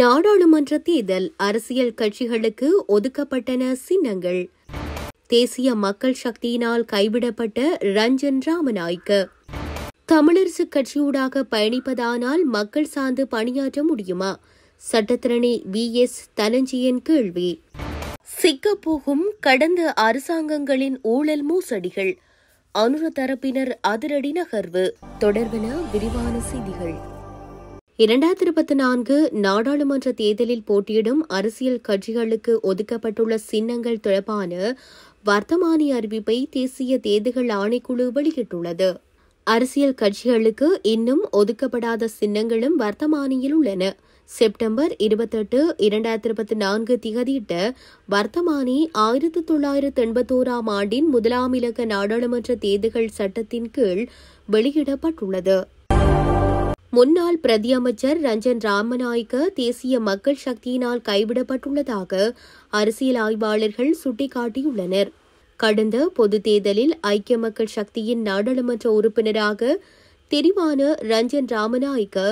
நாடாளுமன்ற தேர்தல் அரசியல் கட்சிகளுக்கு ஒதுக்கப்பட்டன சின்னங்கள் தேசிய மக்கள் சக்தியினால் கைவிடப்பட்ட ரஞ்சன் ராமநாய்க்கு தமிழரசு கட்சியூடாக பயணிப்பதானால் மக்கள் சார்ந்து பணியாற்ற முடியுமா சட்டத்திரணி வி எஸ் தனஞ்சியன் கேள்வி சிக்கப்போகும் கடந்த அரசாங்கங்களின் ஊழல் மோசடிகள் அனுர தரப்பினர் அதிரடி நகர்வு தொடர்பன விரிவான செய்திகள் இரண்டாயிரத்தி இருபத்தி நான்கு நாடாளுமன்ற தேர்தலில் போட்டியிடும் அரசியல் கட்சிகளுக்கு ஒதுக்கப்பட்டுள்ள சின்னங்கள் தொடர்பான வர்த்தமானி அறிவிப்பை தேசிய தேர்தல்கள் ஆணைக்குழு வெளியிட்டுள்ளது அரசியல் கட்சிகளுக்கு இன்னும் ஒதுக்கப்படாத சின்னங்களும் வர்த்தமானியில் உள்ளன செப்டம்பர் இருபத்தெட்டு இரண்டாயிரத்தி இருபத்தி நான்கு திகதியிட்ட வர்த்தமானி ஆயிரத்தி தொள்ளாயிரத்து எண்பத்தோராம் ஆண்டின் முதலாம் இலக்க நாடாளுமன்ற தேர்தல்கள் சட்டத்தின் கீழ் வெளியிடப்பட்டுள்ளது முன்னாள் பிரதியமைச்சர் ரஞ்சன் ராமநாயக்க தேசிய மக்கள் சக்தியினால் கைவிடப்பட்டுள்ளதாக அரசியல் ஆய்வாளர்கள் சுட்டிக்காட்டியுள்ளனர் கடந்த பொது தேர்தலில் ஐக்கிய மக்கள் சக்தியின் நாடாளுமன்ற உறுப்பினராக தெரிவான ரஞ்சன் ராமநாயக்க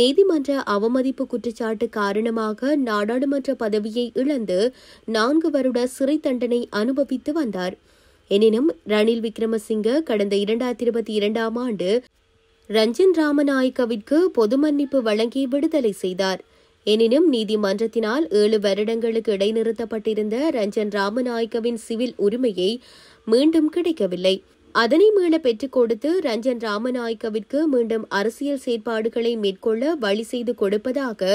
நீதிமன்ற அவமதிப்பு குற்றச்சாட்டு காரணமாக நாடாளுமன்ற பதவியை இழந்து நான்கு வருட சிறை தண்டனை அனுபவித்து வந்தார் எனினும் ரணில் விக்ரமசிங்க கடந்த இரண்டாயிரத்தி இருபத்தி இரண்டாம் ஆண்டு ரஞ்சன் ராமநாயக்கவிற்கு பொது மன்னிப்பு வழங்கி விடுதலை செய்தார் எனினும் நீதிமன்றத்தினால் ஏழு வருடங்களுக்கு இடைநிறுத்தப்பட்டிருந்த ரஞ்சன் ராமநாயக்கவின் சிவில் உரிமையை மீண்டும் கிடைக்கவில்லை அதனை மீள பெற்றுக் கொடுத்து ரஞ்சன் ராமநாயக்கவிற்கு மீண்டும் அரசியல் செயற்பாடுகளை மேற்கொள்ள வழி செய்து கொடுப்பதாக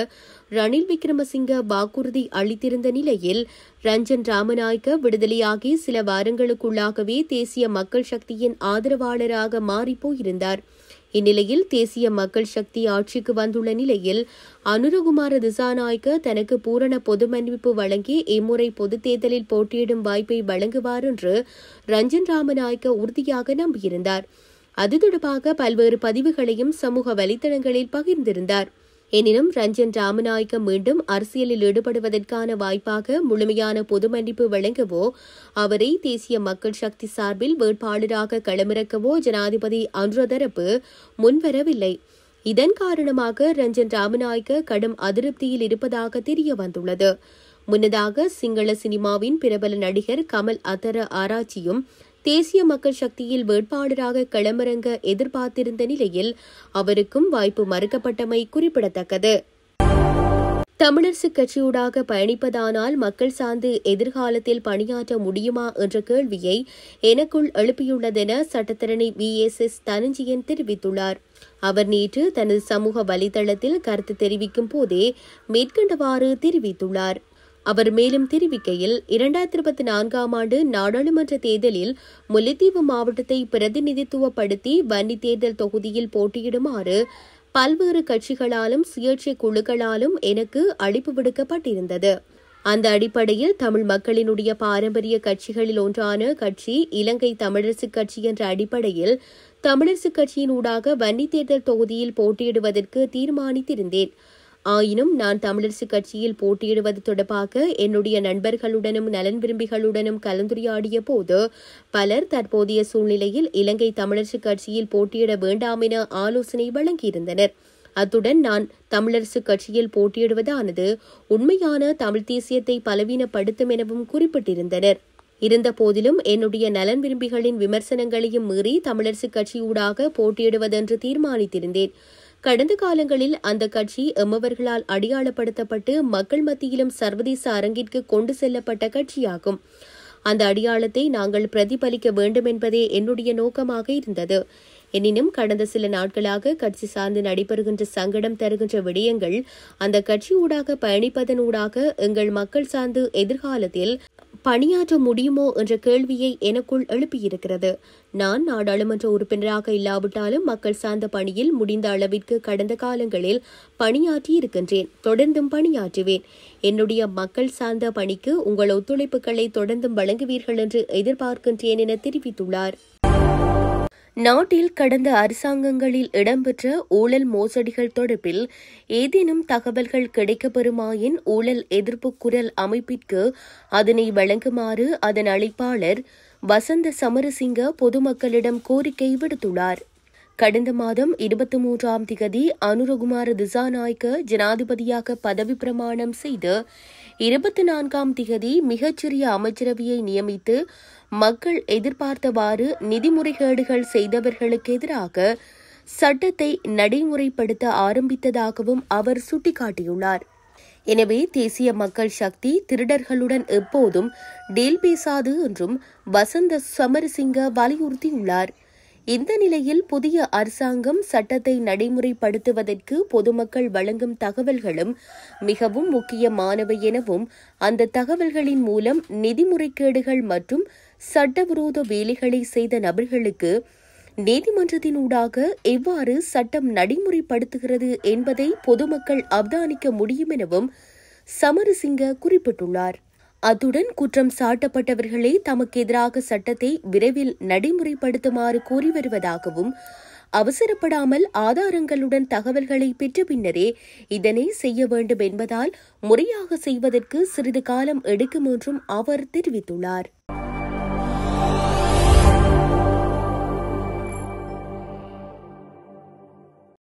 ரணில் விக்ரமசிங்க வாக்குறுதி அளித்திருந்த நிலையில் ரஞ்சன் ராமநாயக்க விடுதலையாகி சில வாரங்களுக்குள்ளாகவே தேசிய மக்கள் சக்தியின் ஆதரவாளராக மாறிப்போயிருந்தார் இந்நிலையில் தேசிய மக்கள் சக்தி ஆட்சிக்கு வந்துள்ள நிலையில் அனுரகுமார திசாநாயக்க தனக்கு பூரண பொதுமன்னிப்பு வழங்கி இம்முறை பொதுத் தேர்தலில் போட்டியிடும் வாய்ப்பை வழங்குவார் என்று ரஞ்சன் ராமநாயக்க உறுதியாக நம்பியிருந்தார் அது தொடர்பாக பல்வேறு பதிவுகளையும் சமூக வலைதளங்களில் பகிர்ந்திருந்தார் எனினும் ரஞ்சன் ராமநாயக்க மீண்டும் அரசியலில் ஈடுபடுவதற்கான வாய்ப்பாக முழுமையான பொது மன்னிப்பு வழங்கவோ அவரை தேசிய மக்கள் சக்தி சார்பில் வேட்பாளராக களமிறக்கவோ ஜனாதிபதி அன்றதரப்பு முன்வரவில்லை இதன் காரணமாக ரஞ்சன் ராமநாயக்க கடும் அதிருப்தியில் இருப்பதாக தெரிய வந்துள்ளது முன்னதாக சிங்கள சினிமாவின் பிரபல நடிகர் கமல் அத்தர ஆராய்ச்சியும் தேசிய மக்கள் சக்தியில் வேட்பாளராக களமிறங்க எதிர்பார்த்திருந்த நிலையில் அவருக்கும் வாய்ப்பு மறுக்கப்பட்டமை குறிப்பிடத்தக்கது தமிழரசு கட்சியூடாக பயணிப்பதானால் மக்கள் சார்ந்து எதிர்காலத்தில் பணியாற்ற முடியுமா என்ற கேள்வியை எனக்குள் எழுப்பியுள்ளதென சட்டத்தரணி வி எஸ் எஸ் தனஞ்சியன் தெரிவித்துள்ளார் அவர் நேற்று தனது சமூக வலைதளத்தில் கருத்து தெரிவிக்கும் போதே மேற்கண்டவாறு தெரிவித்துள்ளாா் அவர் மேலும் தெரிவிக்கையில் இரண்டாயிரத்தி இருபத்தி நான்காம் ஆண்டு நாடாளுமன்ற தேர்தலில் முல்லைத்தீவு மாவட்டத்தை பிரதிநிதித்துவப்படுத்தி வன்னி தேர்தல் தொகுதியில் போட்டியிடுமாறு பல்வேறு கட்சிகளாலும் சுயேட்சை குழுக்களாலும் எனக்கு அழைப்பு விடுக்கப்பட்டிருந்தது அந்த அடிப்படையில் தமிழ் மக்களினுடைய பாரம்பரிய கட்சிகளில் ஒன்றான கட்சி இலங்கை தமிழரசு கட்சி என்ற அடிப்படையில் தமிழரசு கட்சியின் ஊடாக வன்னி தேர்தல் தொகுதியில் போட்டியிடுவதற்கு தீர்மானித்திருந்தேன் ஆயினும் நான் தமிழரசு கட்சியில் போட்டியிடுவது தொடர்பாக என்னுடைய நண்பர்களுடனும் நலன் விரும்பிகளுடனும் கலந்துரையாடிய போது பலர் தற்போதைய சூழ்நிலையில் இலங்கை தமிழரசு கட்சியில் போட்டியிட வேண்டாம் என ஆலோசனை வழங்கியிருந்தனர் அத்துடன் நான் தமிழரசு கட்சியில் போட்டியிடுவதானது உண்மையான தமிழ் தேசியத்தை பலவீனப்படுத்தும் எனவும் குறிப்பிட்டிருந்தனர் இருந்த போதிலும் என்னுடைய நலன் விரும்பிகளின் விமர்சனங்களையும் மீறி தமிழரசு கட்சியூடாக போட்டியிடுவதென்று தீர்மானித்திருந்தேன் கடந்த காலங்களில் அந்த கட்சி எம்மவர்களால் அடையாளப்படுத்தப்பட்டு மக்கள் மத்தியிலும் சர்வதேச அரங்கிற்கு கொண்டு செல்லப்பட்ட கட்சியாகும் அந்த அடையாளத்தை நாங்கள் பிரதிபலிக்க வேண்டும் என்பதே என்னுடைய நோக்கமாக இருந்தது எனினும் கடந்த சில நாட்களாக கட்சி சார்ந்து நடைபெறுகின்ற சங்கடம் தருகின்ற விடயங்கள் அந்த கட்சியூடாக ஊடாக எங்கள் மக்கள் சார்ந்து எதிர்காலத்தில் பணியாற்ற முடியுமோ என்ற கேள்வியை எனக்குள் எழுப்பியிருக்கிறது நான் நாடாளுமன்ற உறுப்பினராக இல்லாவிட்டாலும் மக்கள் சார்ந்த பணியில் முடிந்த அளவிற்கு கடந்த காலங்களில் பணியாற்றி இருக்கின்றேன் தொடர்ந்தும் பணியாற்றுவேன் என்னுடைய மக்கள் சார்ந்த பணிக்கு உங்கள் ஒத்துழைப்புகளை தொடர்ந்தும் வழங்குவீர்கள் என்று எதிர்பார்க்கின்றேன் என தெரிவித்துள்ளார் நாட்டில் கடந்த அரசாங்கங்களில் இடம்பெற்ற ஊழல் மோசடிகள் தொடர்பில் ஏதேனும் தகவல்கள் கிடைக்கப்பெறுமாயின் ஊழல் எதிர்ப்பு குரல் அமைப்பிற்கு அதனை வழங்குமாறு அதன் அழைப்பாளர் வசந்த சமரசிங்க பொதுமக்களிடம் கோரிக்கை விடுத்துள்ளார் கடந்த மாதம் இருபத்தி மூன்றாம் திகதி அனுரகுமார திசாநாய்க்க ஜனாதிபதியாக பதவி பிரமாணம் செய்து இருபத்தி நான்காம் திகதி மிகச்சிறிய அமைச்சரவையை நியமித்து மக்கள் எதிர்பார்த்தவாறு நிதி முறைகேடுகள் செய்தவர்களுக்கு எதிராக சட்டத்தை நடைமுறைப்படுத்த ஆரம்பித்ததாகவும் அவர் சுட்டிக்காட்டியுள்ளார் எனவே தேசிய மக்கள் சக்தி திருடர்களுடன் எப்போதும் டீல் பேசாது என்றும் வசந்த சமரசிங்க வலியுறுத்தியுள்ளார் இந்த நிலையில் புதிய அரசாங்கம் சட்டத்தை நடைமுறைப்படுத்துவதற்கு பொதுமக்கள் வழங்கும் தகவல்களும் மிகவும் முக்கியமானவை எனவும் அந்த தகவல்களின் மூலம் நிதி முறைகேடுகள் மற்றும் சட்டவிரோத வேலைகளை செய்த நபர்களுக்கு நீதிமன்றத்தினூடாக எவ்வாறு சட்டம் நடைமுறைப்படுத்துகிறது என்பதை பொதுமக்கள் அவதானிக்க முடியும் எனவும் சமரசிங்க குறிப்பிட்டுள்ளார் அத்துடன் குற்றம் சாட்டப்பட்டவர்களே தமக்கு எதிராக சட்டத்தை விரைவில் நடைமுறைப்படுத்துமாறு கூறி வருவதாகவும் அவசரப்படாமல் ஆதாரங்களுடன் தகவல்களை பெற்ற பின்னரே இதனை செய்ய வேண்டும் என்பதால் முறையாக செய்வதற்கு சிறிது காலம் எடுக்கும் என்றும் அவர் தெரிவித்துள்ளார்